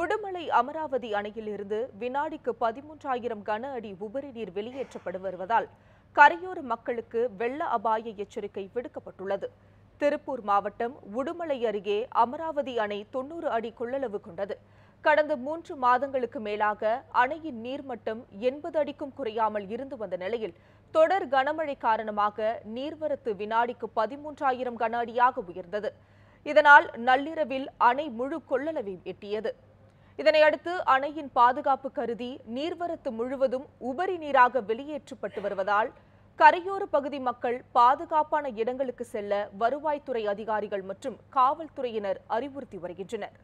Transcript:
உடுமலை அமராவதி அணையிலிருந்து வினாடிக்கு பதிமூன்றாயிரம் கன அடி உபரி நீர் வெளியேற்றப்பட்டு வருவதால் கரையோர மக்களுக்கு வெள்ள அபாய எச்சரிக்கை விடுக்கப்பட்டுள்ளது திருப்பூர் மாவட்டம் உடுமலை அருகே அமராவதி அணை தொன்னூறு அடி கொள்ளளவு கொண்டது கடந்த மூன்று மாதங்களுக்கு மேலாக அணையின் நீர்மட்டம் எண்பது அடிக்கும் குறையாமல் இருந்து வந்த நிலையில் தொடர் கனமழை காரணமாக நீர்வரத்து வினாடிக்கு பதிமூன்றாயிரம் கன அடியாக உயர்ந்தது இதனால் நள்ளிரவில் அணை முழு கொள்ளளவையும் எட்டியது இதனையடுத்து அணையின் பாதுகாப்பு கருதி நீர்வரத்து முழுவதும் உபரி நீராக வெளியேற்றப்பட்டு வருவதால் கரையோர பகுதி மக்கள் பாதுகாப்பான இடங்களுக்கு செல்ல வருவாய்த்துறை அதிகாரிகள் மற்றும் காவல்துறையினர் அறிவுறுத்தி வருகின்றனர்